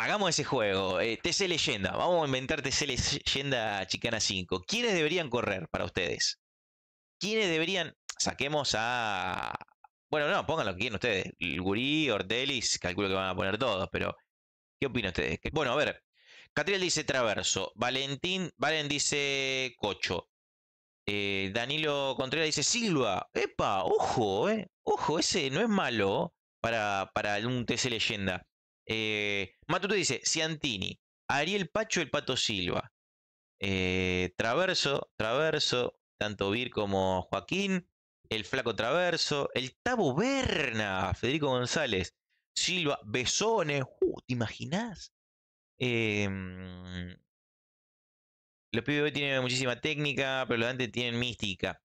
hagamos ese juego. Eh, TC Leyenda. Vamos a inventar TC Leyenda Chicana 5. ¿Quiénes deberían correr para ustedes? ¿Quiénes deberían? Saquemos a. Bueno, no, pongan lo que quieran ustedes. El Gurí, Ortelis, calculo que van a poner todos, pero. ¿Qué opinan ustedes? Bueno, a ver. Catriel dice Traverso. Valentín, Valen dice Cocho. Eh, Danilo Contreras dice Silva. Epa, ojo, eh, Ojo, ese no es malo para, para un TC Leyenda. Eh, dice, Ciantini, Ariel Pacho el Pato Silva, eh, Traverso, Traverso, tanto Vir como Joaquín, el Flaco Traverso, el Tabo Berna, Federico González, Silva, Besones, uh, ¿te imaginas? Em, los pibes tienen muchísima técnica, pero los de antes tienen mística.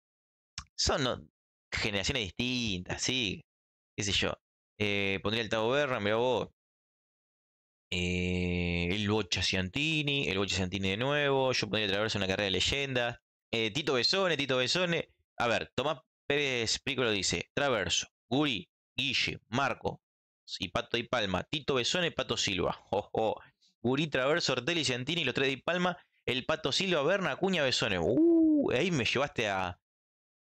Son generaciones distintas, sí, qué sé yo. Eh, pondría el Tabo Berna, mira vos, eh, el Bocha Ciantini, el Bocha Ciantini de nuevo, yo podría atravesar una carrera de leyenda eh, Tito Besone, Tito Besone, a ver, Tomás Pérez lo dice, Traverso, Guri, Guille, Marco, y Pato y Palma, Tito Besone, Pato Silva, oh, oh, Guri, Traverso, Ortelli, Ciantini, los tres de Palma, el Pato Silva, Berna, Cuña Besone, uh, ahí me llevaste a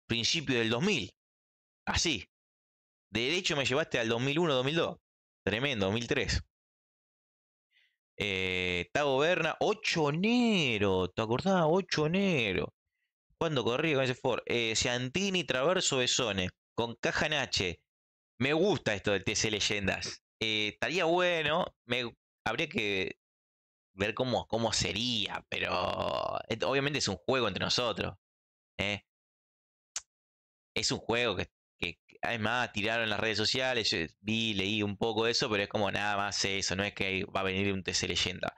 principio del 2000, así, de hecho me llevaste al 2001, 2002, tremendo, 2003. Eh, 8 Berna, enero ¿te acordás? enero Cuando corrí con ese Ford? Eh, Ciantini, Traverso, Besone, con caja en Me gusta esto del TC Leyendas. Eh, estaría bueno, me, habría que ver cómo, cómo sería, pero obviamente es un juego entre nosotros. ¿eh? Es un juego que que además tiraron las redes sociales, vi, leí un poco eso, pero es como nada más eso, no es que va a venir un TC leyenda.